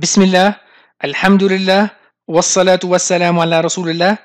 بسم الله الحمد لله والصلاة والسلام على رسول الله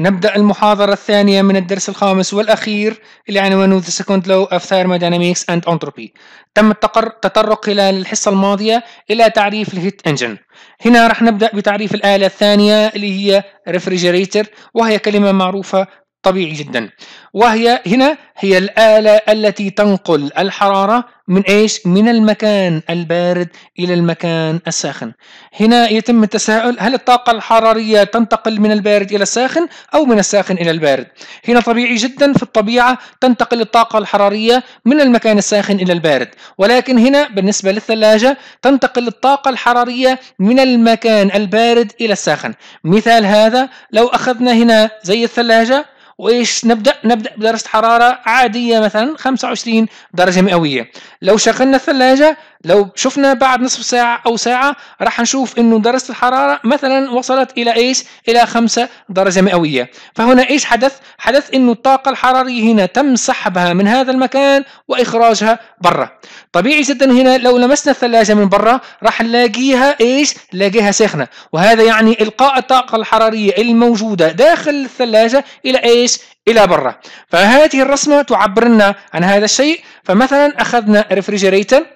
نبدأ المحاضرة الثانية من الدرس الخامس والأخير اللي عنوانه The Second Law of Thermodynamics and Entropy تم التطرق خلال الحصة الماضية إلى تعريف الهيت انجن هنا راح نبدأ بتعريف الآلة الثانية اللي هي Refrigerator وهي كلمة معروفة طبيعي جدا وهي هنا هي الآلة التي تنقل الحرارة من ايش؟ من المكان البارد إلى المكان الساخن. هنا يتم التساؤل هل الطاقة الحرارية تنتقل من البارد إلى الساخن أو من الساخن إلى البارد؟ هنا طبيعي جدا في الطبيعة تنتقل الطاقة الحرارية من المكان الساخن إلى البارد، ولكن هنا بالنسبة للثلاجة تنتقل الطاقة الحرارية من المكان البارد إلى الساخن. مثال هذا لو أخذنا هنا زي الثلاجة وايش نبدا نبدا بدرجه حراره عاديه مثلا 25 درجه مئويه لو شغلنا الثلاجه لو شفنا بعد نصف ساعة أو ساعة راح نشوف إنه درجة الحرارة مثلا وصلت إلى إيش؟ إلى 5 درجة مئوية فهنا إيش حدث؟ حدث إنه الطاقة الحرارية هنا تم سحبها من هذا المكان وإخراجها برا طبيعي جدا هنا لو لمسنا الثلاجة من برا راح نلاقيها إيش؟ نلاقيها ساخنة وهذا يعني إلقاء الطاقة الحرارية الموجودة داخل الثلاجة إلى إيش؟ الى برا فهذه الرسمه تعبر لنا عن هذا الشيء فمثلا اخذنا ريفريجريتر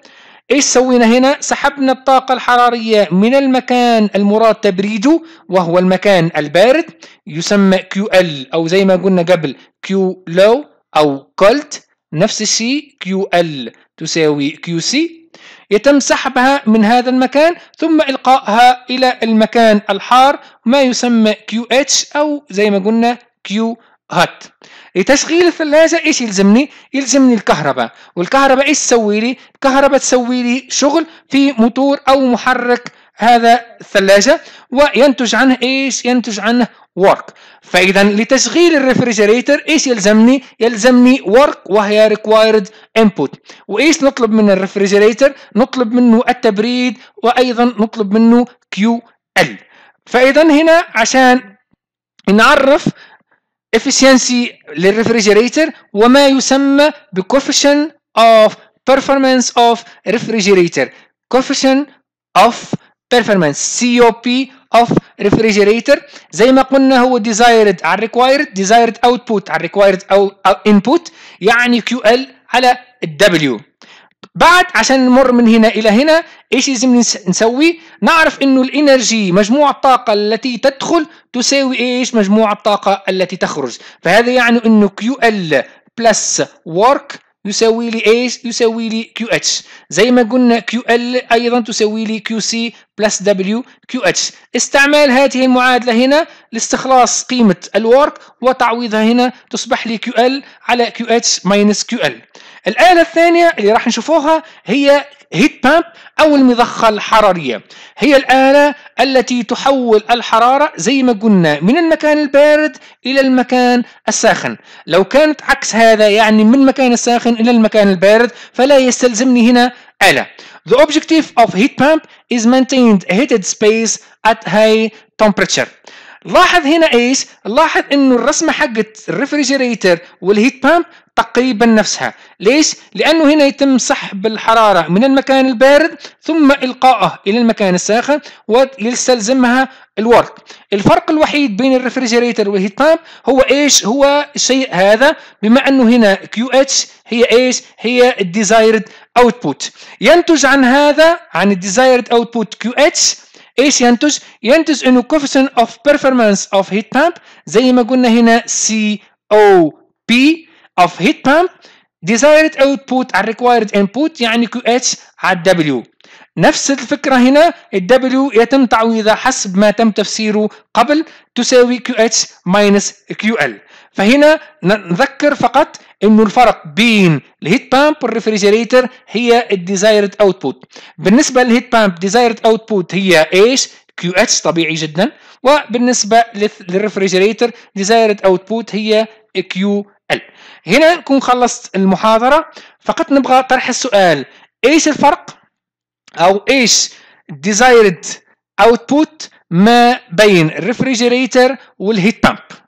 ايش سوينا هنا سحبنا الطاقة الحرارية من المكان المراد تبريده وهو المكان البارد يسمى QL او زي ما قلنا قبل QLow او cold نفس الشيء QL تساوي QC يتم سحبها من هذا المكان ثم إلقائها إلى المكان الحار ما يسمى QH أو زي ما قلنا Q هات لتشغيل الثلاجة ايش يلزمني؟ يلزمني الكهرباء، والكهرباء ايش تسوي لي؟ الكهرباء تسوي لي شغل في موتور او محرك هذا الثلاجة وينتج عنه ايش؟ ينتج عنه ورك، فاذا لتشغيل الريفرجريتر ايش يلزمني؟ يلزمني ورك وهي ريكوايرد انبوت، وايش نطلب من الريفرجريتر؟ نطلب منه التبريد وايضا نطلب منه كيو ال، فاذا هنا عشان نعرف efficiency للريفريجيريتر وما يسمى coefficient of performance of refrigerator coefficient of performance COP of refrigerator زي ما قلنا هو desired على required desired output على required input يعني QL على W بعد عشان نمر من هنا الى هنا ايش لازم نسوي نعرف انه الانرجي مجموع الطاقه التي تدخل تساوي ايش مجموع الطاقه التي تخرج فهذا يعني انه كيو ال بلس ورك يساوي لي ايش يساوي لي كيو اتش زي ما قلنا كيو ال ايضا تساوي لي كيو سي بلس دبليو كيو اتش استعمال هذه المعادله هنا لاستخلاص قيمه الورك وتعويضها هنا تصبح لي كيو ال على كيو اتش ماينس كيو ال الآلة الثانية اللي راح نشوفوها هي هيت بامب أو المضخة الحرارية هي الآلة التي تحول الحرارة زي ما قلنا من المكان البارد إلى المكان الساخن لو كانت عكس هذا يعني من المكان الساخن إلى المكان البارد فلا يستلزمني هنا آلة The objective of heat pump is maintained heated space at high temperature لاحظ هنا ايش؟ لاحظ انه الرسمه حقت الريفريجريتر والهيت بامب تقريبا نفسها، ليش؟ لانه هنا يتم سحب الحراره من المكان البارد ثم القائه الى المكان الساخن ويستلزمها الورك. الفرق الوحيد بين الريفريجريتر والهيت بامب هو ايش؟ هو الشيء هذا بما انه هنا كيو اتش هي ايش؟ هي الديزايرد اوتبوت. ينتج عن هذا عن الديزايرد اوتبوت كيو اتش ايش ينتج؟ ينتج انه coefficient of performance of heat pump زي ما قلنا هنا COP of heat pump desired output على required input يعني QH على W نفس الفكرة هنا ال W يتم تعويضها حسب ما تم تفسيره قبل تساوي QH minus QL فهنا نذكر فقط انه الفرق بين الهيت بامب والريفريجريتر هي الديزايرد اوتبوت بالنسبه للهيت بامب ديزايرد اوتبوت هي ايش كيو اتش طبيعي جدا وبالنسبه للريفريجريتر ديزايرد اوتبوت هي كيو ال هنا نكون خلصت المحاضره فقط نبغى طرح السؤال ايش الفرق او ايش الديزايرد اوتبوت ما بين الريفريجريتر والهيت بامب